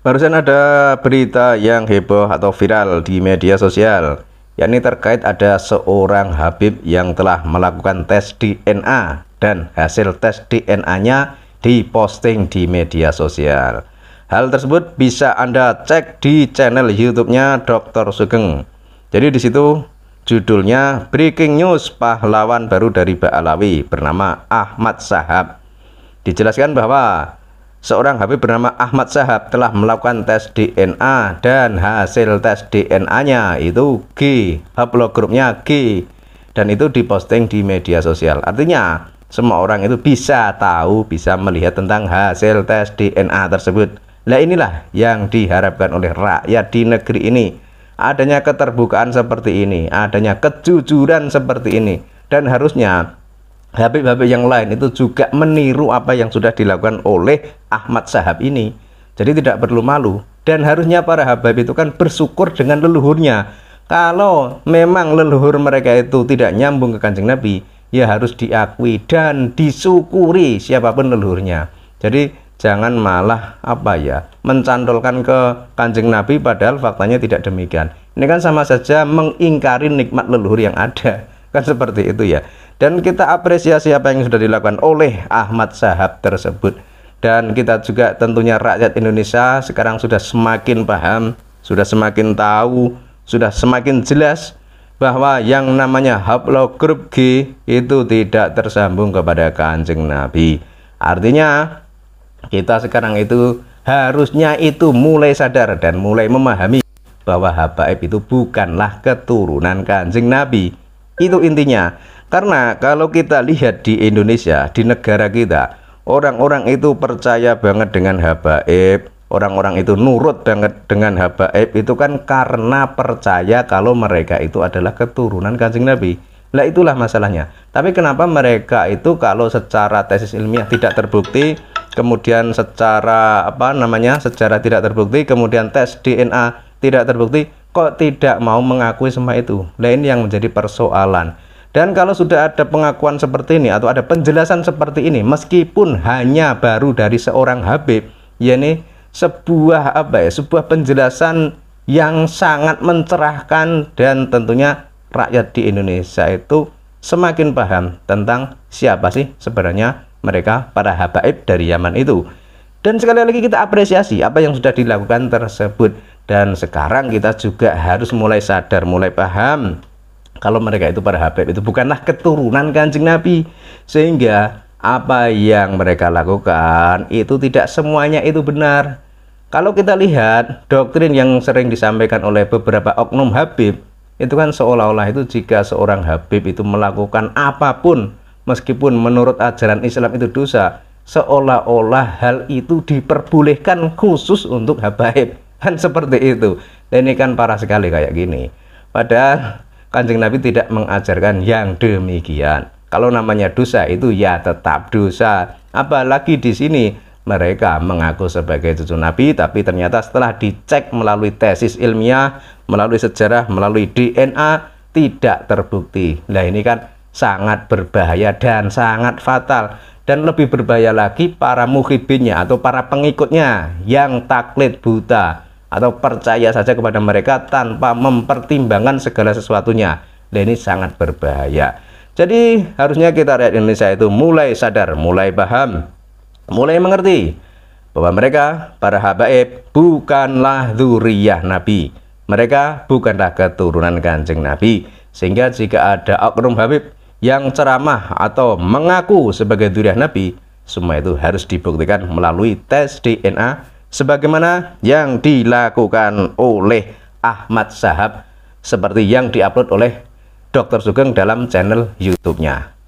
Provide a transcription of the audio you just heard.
Barusan ada berita yang heboh atau viral di media sosial, yakni terkait ada seorang Habib yang telah melakukan tes DNA dan hasil tes DNA-nya diposting di media sosial. Hal tersebut bisa Anda cek di channel YouTube-nya Dr. Sugeng. Jadi di situ judulnya Breaking News Pahlawan Baru dari Baalawi bernama Ahmad Sahab. Dijelaskan bahwa seorang HP bernama Ahmad Sahab telah melakukan tes DNA dan hasil tes DNA-nya itu G, haplogrupnya G dan itu diposting di media sosial. Artinya, semua orang itu bisa tahu, bisa melihat tentang hasil tes DNA tersebut. Nah, inilah yang diharapkan oleh rakyat di negeri ini. Adanya keterbukaan seperti ini, adanya kejujuran seperti ini dan harusnya Habib-habib yang lain itu juga meniru apa yang sudah dilakukan oleh Ahmad Sahab ini. Jadi tidak perlu malu dan harusnya para habib itu kan bersyukur dengan leluhurnya. Kalau memang leluhur mereka itu tidak nyambung ke kancing Nabi, ya harus diakui dan disyukuri siapapun leluhurnya. Jadi jangan malah apa ya mencantolkan ke kancing Nabi padahal faktanya tidak demikian. Ini kan sama saja mengingkari nikmat leluhur yang ada kan seperti itu ya dan kita apresiasi apa yang sudah dilakukan oleh Ahmad Sahab tersebut dan kita juga tentunya rakyat Indonesia sekarang sudah semakin paham sudah semakin tahu sudah semakin jelas bahwa yang namanya Hablo Group G itu tidak tersambung kepada kancing Nabi artinya kita sekarang itu harusnya itu mulai sadar dan mulai memahami bahwa Habaib itu bukanlah keturunan kancing Nabi itu intinya. Karena kalau kita lihat di Indonesia, di negara kita, orang-orang itu percaya banget dengan habaib, orang-orang itu nurut banget dengan habaib itu kan karena percaya kalau mereka itu adalah keturunan kancing Nabi. Lah itulah masalahnya. Tapi kenapa mereka itu kalau secara tesis ilmiah tidak terbukti, kemudian secara apa namanya? secara tidak terbukti, kemudian tes DNA tidak terbukti, kok tidak mau mengakui semua itu nah ini yang menjadi persoalan dan kalau sudah ada pengakuan seperti ini atau ada penjelasan seperti ini meskipun hanya baru dari seorang Habib ya sebuah apa ya sebuah penjelasan yang sangat mencerahkan dan tentunya rakyat di Indonesia itu semakin paham tentang siapa sih sebenarnya mereka para habaib dari Yaman itu. Dan sekali lagi kita apresiasi apa yang sudah dilakukan tersebut. Dan sekarang kita juga harus mulai sadar, mulai paham kalau mereka itu para Habib itu bukanlah keturunan Kanjeng Nabi. Sehingga apa yang mereka lakukan itu tidak semuanya itu benar. Kalau kita lihat doktrin yang sering disampaikan oleh beberapa oknum habib, itu kan seolah-olah itu jika seorang habib itu melakukan apapun meskipun menurut ajaran Islam itu dosa, seolah-olah hal itu diperbolehkan khusus untuk Habib kan seperti itu dan ini kan parah sekali kayak gini padahal kanjeng Nabi tidak mengajarkan yang demikian kalau namanya dosa itu ya tetap dosa apalagi di sini mereka mengaku sebagai cucu Nabi tapi ternyata setelah dicek melalui tesis ilmiah melalui sejarah melalui DNA tidak terbukti nah ini kan sangat berbahaya dan sangat fatal dan lebih berbahaya lagi para muhibinnya atau para pengikutnya yang taklid buta atau percaya saja kepada mereka tanpa mempertimbangkan segala sesuatunya. Dan ini sangat berbahaya. Jadi harusnya kita rakyat Indonesia itu mulai sadar, mulai paham, mulai mengerti bahwa mereka para habaib bukanlah zuriyah Nabi. Mereka bukanlah keturunan Kanjeng Nabi. Sehingga jika ada oknum habib yang ceramah atau mengaku sebagai zuriyah Nabi, semua itu harus dibuktikan melalui tes DNA sebagaimana yang dilakukan oleh Ahmad Sahab seperti yang diupload oleh Dr. Sugeng dalam channel YouTube-nya.